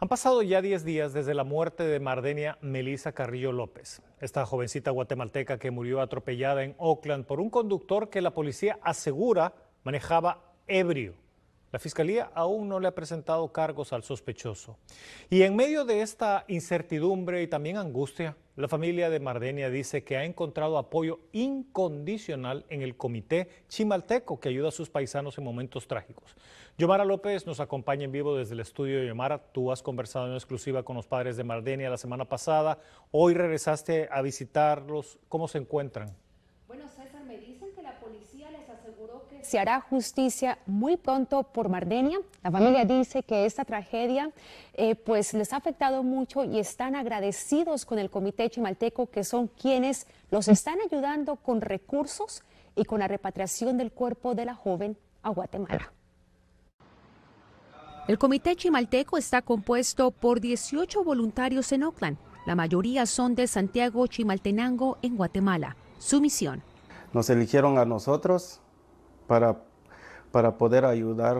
Han pasado ya 10 días desde la muerte de Mardenia Melisa Carrillo López, esta jovencita guatemalteca que murió atropellada en Oakland por un conductor que la policía asegura manejaba ebrio. La Fiscalía aún no le ha presentado cargos al sospechoso. Y en medio de esta incertidumbre y también angustia, la familia de Mardenia dice que ha encontrado apoyo incondicional en el Comité Chimalteco que ayuda a sus paisanos en momentos trágicos. Yomara López nos acompaña en vivo desde el estudio. de Yomara, tú has conversado en exclusiva con los padres de Mardenia la semana pasada. Hoy regresaste a visitarlos. ¿Cómo se encuentran? les aseguró que se hará justicia muy pronto por Mardenia. La familia dice que esta tragedia eh, pues les ha afectado mucho y están agradecidos con el Comité Chimalteco que son quienes los están ayudando con recursos y con la repatriación del cuerpo de la joven a Guatemala. El Comité Chimalteco está compuesto por 18 voluntarios en Oakland. La mayoría son de Santiago Chimaltenango, en Guatemala. Su misión nos eligieron a nosotros para, poder ayudar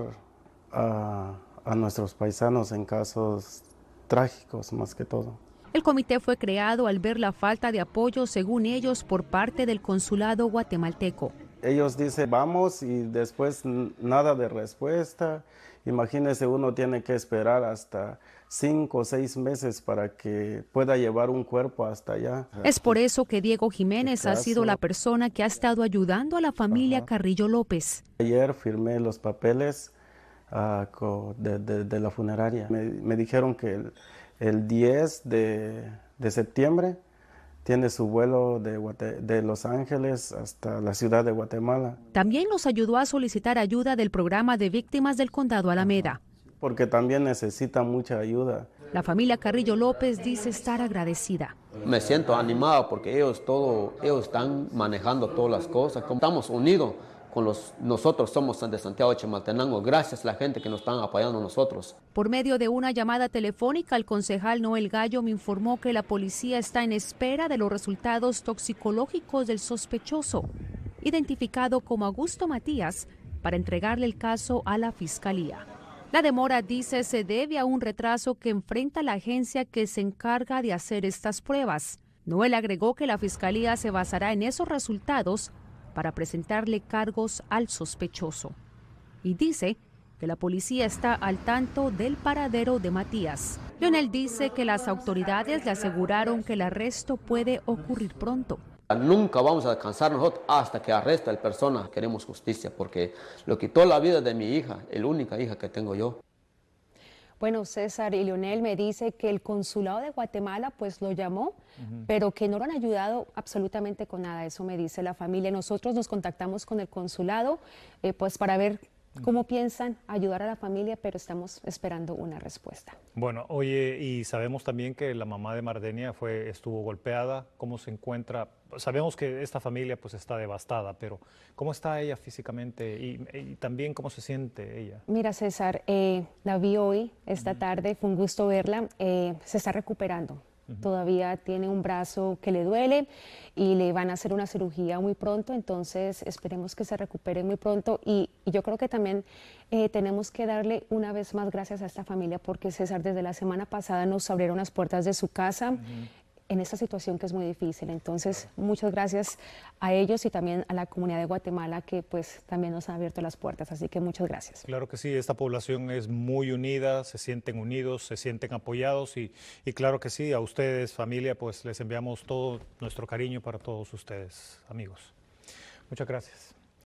a nuestros paisanos en casos trágicos más que todo. El comité fue creado al ver la falta de apoyo, según ellos, por parte del consulado guatemalteco ellos dicen vamos y después nada de respuesta. Imagínese, uno tiene que esperar hasta cinco o seis meses para que pueda llevar un cuerpo hasta allá. Es por eso que Diego Jiménez ha sido la persona que ha estado ayudando a la familia Carrillo López. Ayer firmé los papeles ah, de, la funeraria. Me, dijeron que el, 10 de septiembre tiene su vuelo de, Los Ángeles hasta la ciudad de Guatemala. También nos ayudó a solicitar ayuda del programa de víctimas del condado Alameda. Porque también necesita mucha ayuda. La familia Carrillo López dice estar agradecida. Me siento animado porque ellos, todo, ellos están manejando todas las cosas, estamos unidos con los nosotros somos de Santiago de Gracias a la gente que nos están apoyando nosotros. Por medio de una llamada telefónica, el concejal Noel Gallo me informó que la policía está en espera de los resultados toxicológicos del sospechoso, identificado como Augusto Matías, para entregarle el caso a la fiscalía. La demora, dice, se debe a un retraso que enfrenta la agencia que se encarga de hacer estas pruebas. Noel agregó que la fiscalía se basará en esos resultados para presentarle cargos al sospechoso. Y dice que la policía está al tanto del paradero de Matías. Leonel dice que las autoridades le aseguraron que el arresto puede ocurrir pronto. Nunca vamos a descansar nosotros hasta que arresta a la persona. Queremos justicia porque lo quitó la vida de mi hija, la única hija que tengo yo. Bueno, César y Leonel me dice que el consulado de Guatemala pues lo llamó, pero que no lo han ayudado absolutamente con nada, eso me dice la familia. Nosotros nos contactamos con el consulado eh, pues para ver cómo piensan ayudar a la familia, pero estamos esperando una respuesta. Bueno, oye, y sabemos también que la mamá de Mardenia fue, estuvo golpeada, ¿cómo se encuentra? Sabemos que esta familia pues está devastada, pero ¿cómo está ella físicamente y, también cómo se siente ella? Mira, César, eh, la vi hoy, esta tarde, fue un gusto verla, eh, se está recuperando, Todavía tiene un brazo que le duele y le van a hacer una cirugía muy pronto, entonces esperemos que se recupere muy pronto y, yo creo que también eh, tenemos que darle una vez más gracias a esta familia porque César desde la semana pasada nos abrieron las puertas de su casa en esta situación que es muy difícil. Entonces, muchas gracias a ellos y también a la comunidad de Guatemala que pues también nos ha abierto las puertas. Así que muchas gracias. Claro que sí, esta población es muy unida, se sienten unidos, se sienten apoyados y, y claro que sí, a ustedes, familia, pues les enviamos todo nuestro cariño para todos ustedes, amigos. Muchas gracias.